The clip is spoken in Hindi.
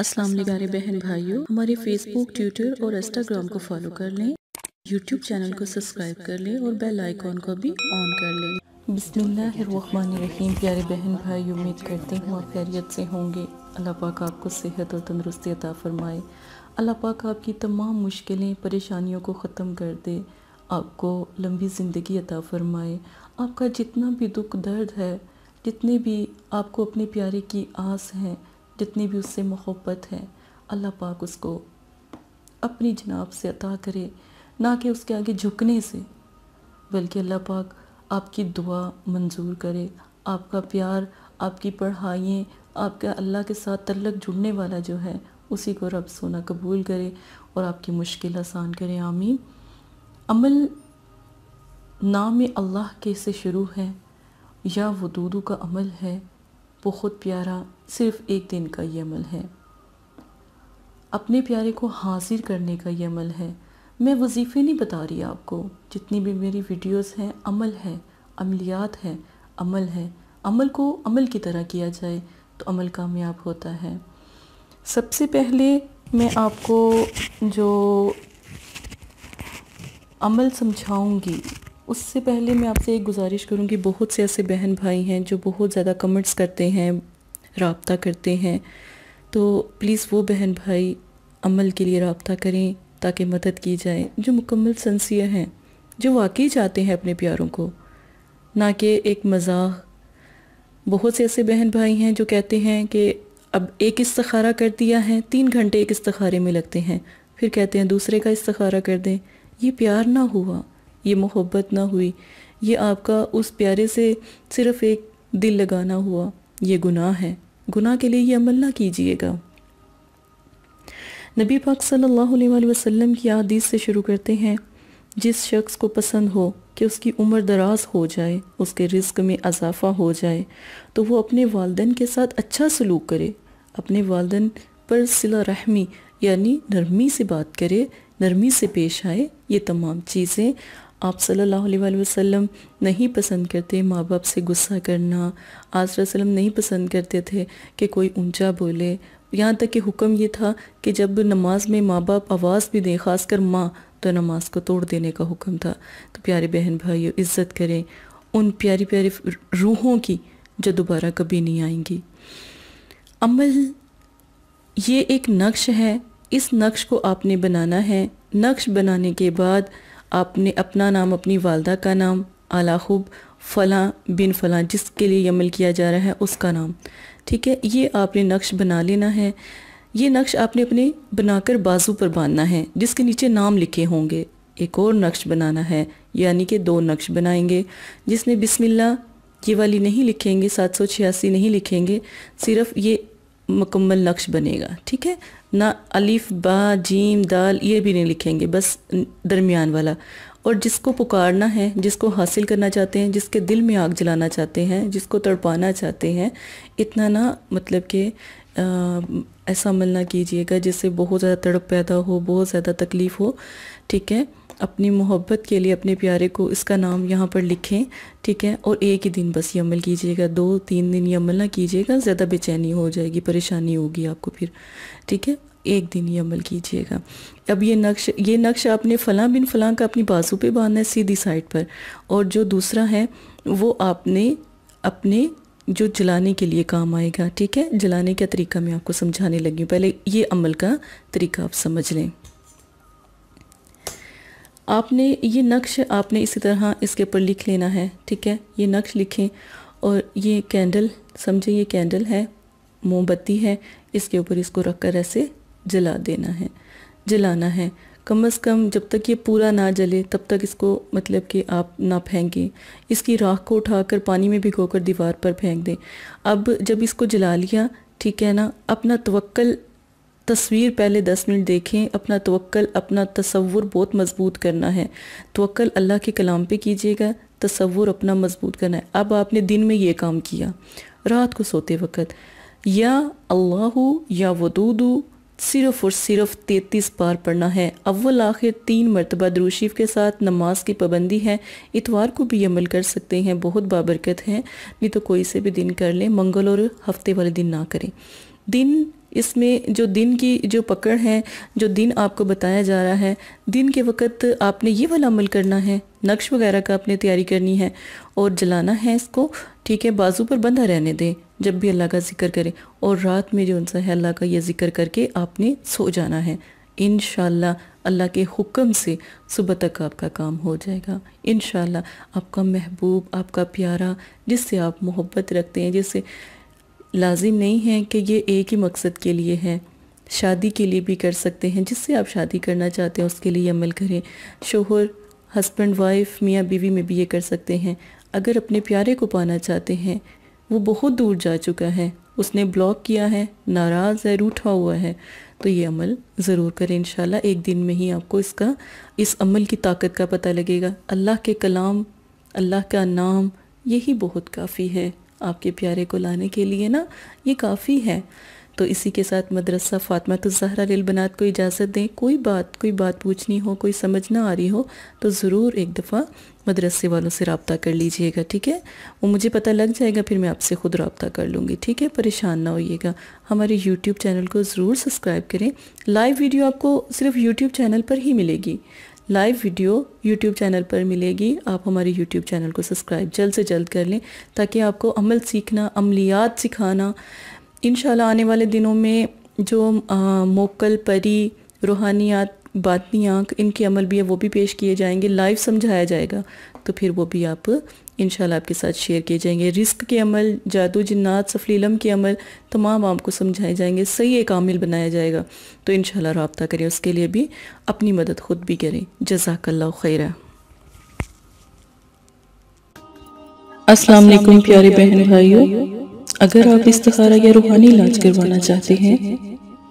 अस्सलाम वालेकुम बहन भाइयों हमारे फेसबुक ट्विटर और इंस्टाग्राम को फॉलो कर लें यूट्यूब चैनल को सब्सक्राइब कर लें और बेल आइकॉन को भी ऑन कर लें बिसमीम प्यारे बहन भाई उम्मीद करते हूँ आप खैरियत से होंगे अल्लाह पाक आपको सेहत और तंदरुस्ती अता फरमाए अल्लाह पाक आपकी तमाम मुश्किलें परेशानियों को ख़त्म कर दे आपको लंबी ज़िंदगी अता फरमाए आपका जितना भी दुख दर्द है जितने भी आपको अपने प्यारे की आस है जितनी भी उससे मोहब्बत है अल्लाह पाक उसको अपनी जनाब से अता करे ना कि उसके आगे झुकने से बल्कि अल्लाह पाक आपकी दुआ मंजूर करे आपका प्यार आपकी पढ़ाइयाँ आपका अल्लाह के साथ तलक जुड़ने वाला जो है उसी को रब सोना कबूल करे और आपकी मुश्किल आसान करे आमीन अमल नाम अल्लाह के से शुरू है या वदूदू का अमल है बहुत प्यारा सिर्फ एक दिन का ये अमल है अपने प्यारे को हाजिर करने का ये अमल है मैं वजीफ़े नहीं बता रही आपको जितनी भी मेरी वीडियोस हैं अमल है अमलियात है अमल है अमल को अमल की तरह किया जाए तो अमल कामयाब होता है सबसे पहले मैं आपको जो अमल समझाऊंगी उससे पहले मैं आपसे एक गुजारिश करूंगी बहुत से ऐसे बहन भाई हैं जो बहुत ज़्यादा कमेंट्स करते हैं रबता करते हैं तो प्लीज़ वो बहन भाई अमल के लिए रबता करें ताकि मदद की जाए जो मुकम्मल सनसियर हैं जो वाकई चाहते हैं अपने प्यारों को ना कि एक मजाक बहुत से ऐसे बहन भाई हैं जो कहते हैं कि अब एक इस्तखारा कर दिया है तीन घंटे एक इस्तखारे में लगते हैं फिर कहते हैं दूसरे का इस्तखारा कर दें ये प्यार ना हुआ ये मोहब्बत ना हुई ये आपका उस प्यारे से सिर्फ़ एक दिल लगाना हुआ ये गुनाह है गुनाह के लिए ये अमल ना कीजिएगा नबी पाक सल्लल्लाहु अलैहि वसल्लम की आदीस से शुरू करते हैं जिस शख्स को पसंद हो कि उसकी उम्र दराज हो जाए उसके रिस्क में अजाफा हो जाए तो वो अपने वालदेन के साथ अच्छा सलूक करे अपने वालदेन पर सिला रहमी यानी नरमी से बात करे नरमी से पेश आए ये तमाम चीज़ें आप सल्लल्लाहु अलैहि वसल्लम नहीं पसंद करते माँ बाप से गुस्सा करना आज वसल्लम नहीं पसंद करते थे कि कोई ऊंचा बोले यहाँ तक कि हुक्म ये था कि जब नमाज में माँ बाप आवाज़ भी दें ख़ासकर माँ तो नमाज को तोड़ देने का हुक्म था तो प्यारे बहन भाई इज़्ज़त करें उन प्यारी प्यारी रूहों की जो दोबारा कभी नहीं आएंगी अमल ये एक नक्श है इस नक्श को आपने बनाना है नक्श बनाने के बाद आपने अपना नाम अपनी वालदा का नाम आलाखुब फ़लाँ बिन फ़लाँ जिसके लिए यमल किया जा रहा है उसका नाम ठीक है ये आपने नक्श बना लेना है ये नक्श आपने अपने बनाकर बाजू पर बांधना है जिसके नीचे नाम लिखे होंगे एक और नक्श बनाना है यानी कि दो नक्श बनाएंगे जिसमें बिस्मिल्लाह ये वाली नहीं लिखेंगे सात सौ छियासी नहीं लिखेंगे सिर्फ ये मुकम्मल नक्श बनेगा ठीक है ना अलिफ बा जीम दाल ये भी नहीं लिखेंगे बस दरमियान वाला और जिसको पुकारना है जिसको हासिल करना चाहते हैं जिसके दिल में आग जलाना चाहते हैं जिसको तड़पाना चाहते हैं इतना ना मतलब कि ऐसा अमल ना कीजिएगा जिससे बहुत ज़्यादा तड़प पैदा हो बहुत ज़्यादा तकलीफ़ हो ठीक है अपनी मोहब्बत के लिए अपने प्यारे को इसका नाम यहाँ पर लिखें ठीक है और एक ही दिन बस ये अमल कीजिएगा दो तीन दिन ये अमल ना कीजिएगा ज़्यादा बेचैनी हो जाएगी परेशानी होगी आपको फिर ठीक है एक दिन ये अमल कीजिएगा अब ये नक्श ये नक्श आपने फ़लाँ बिन फ़लाँ का अपनी बाजू पे बांधना है सीधी साइड पर और जो दूसरा है वो आपने अपने जो जलाने के लिए काम आएगा ठीक है जलाने का तरीका मैं आपको समझाने लगी हूँ पहले ये अमल का तरीका आप समझ लें आपने ये नक्श आपने इसी तरह इसके ऊपर लिख लेना है ठीक है ये नक्श लिखें और ये कैंडल समझे ये कैंडल है मोमबत्ती है इसके ऊपर इसको रख कर ऐसे जला देना है जलाना है कम अज़ कम जब तक ये पूरा ना जले तब तक इसको मतलब कि आप ना फेंकें इसकी राख को उठाकर पानी में भिगोकर दीवार पर फेंक दें अब जब इसको जला लिया ठीक है ना अपना तवक्ल तस्वीर पहले दस मिनट देखें अपना तवक्ल अपना तसवुर बहुत मजबूत करना है तवक्ल अल्लाह के कलाम पे कीजिएगा तस्वुर अपना मजबूत करना है अब आपने दिन में ये काम किया रात को सोते वक्त या अल्लाह या वदूदू सिर्फ और सिर्फ तैतीस बार पढ़ना है अव्वल आखिर तीन मरतबा दरूशीफ के साथ नमाज की पाबंदी है इतवार को भी अमल कर सकते हैं बहुत बाबरकत है नहीं तो कोई से भी दिन कर लें मंगल और हफ्ते वाले दिन ना करें दिन इसमें जो दिन की जो पकड़ है जो दिन आपको बताया जा रहा है दिन के वक्त आपने ये वाला अमल करना है नक्श वगैरह का आपने तैयारी करनी है और जलाना है इसको ठीक है बाजू पर बंधा रहने दें जब भी अल्लाह का जिक्र करें और रात में जो सा है अल्लाह का ये जिक्र करके आपने सो जाना है इन अल्लाह के हुक्म से सुबह तक आपका काम हो जाएगा इन आपका महबूब आपका प्यारा जिससे आप मोहब्बत रखते हैं जिससे लाजिम नहीं है कि ये एक ही मकसद के लिए है शादी के लिए भी कर सकते हैं जिससे आप शादी करना चाहते हैं उसके लिए अमल करें शोहर हस्बैंड वाइफ मियाँ बीवी में भी ये कर सकते हैं अगर अपने प्यारे को पाना चाहते हैं वो बहुत दूर जा चुका है उसने ब्लॉक किया है नाराज़ है रूठा हुआ है तो ये अमल ज़रूर करें इन एक दिन में ही आपको इसका इस अमल की ताकत का पता लगेगा अल्लाह के कलाम अल्लाह का नाम यही बहुत काफ़ी है आपके प्यारे को लाने के लिए ना ये काफ़ी है तो इसी के साथ मदरसा फातमा तो जहरा बनात को इजाज़त दें कोई बात कोई बात पूछनी हो कोई समझ ना आ रही हो तो ज़रूर एक दफ़ा मदरसे वालों से रबता कर लीजिएगा ठीक है वो मुझे पता लग जाएगा फिर मैं आपसे ख़ुद रबता कर लूँगी ठीक है परेशान ना होइएगा हमारे यूट्यूब चैनल को ज़रूर सब्सक्राइब करें लाइव वीडियो आपको सिर्फ यूट्यूब चैनल पर ही मिलेगी लाइव वीडियो यूट्यूब चैनल पर मिलेगी आप हमारे यूट्यूब चैनल को सब्सक्राइब जल्द से जल्द कर लें ताकि आपको अमल सीखना अमलियात सिखाना इन आने वाले दिनों में जो आ, मोकल परी रूहानियात आँख इनके अमल भी है वो भी पेश किए जाएंगे लाइव समझाया जाएगा तो फिर वो भी आप इन आपके साथ शेयर किए जाएंगे रिस्क के अमल जादू जन्नात सफलीलम के अमल तमाम आपको समझाए जाएंगे सही एक आमिल बनाया जाएगा तो इन रबता करें उसके लिए भी अपनी मदद खुद भी करें जजाकल्ला खैरा अस्सलाम प्यारे बहन भाइयों अगर आप इस तखारा या रूहानी इलाज करवाना चाहते हैं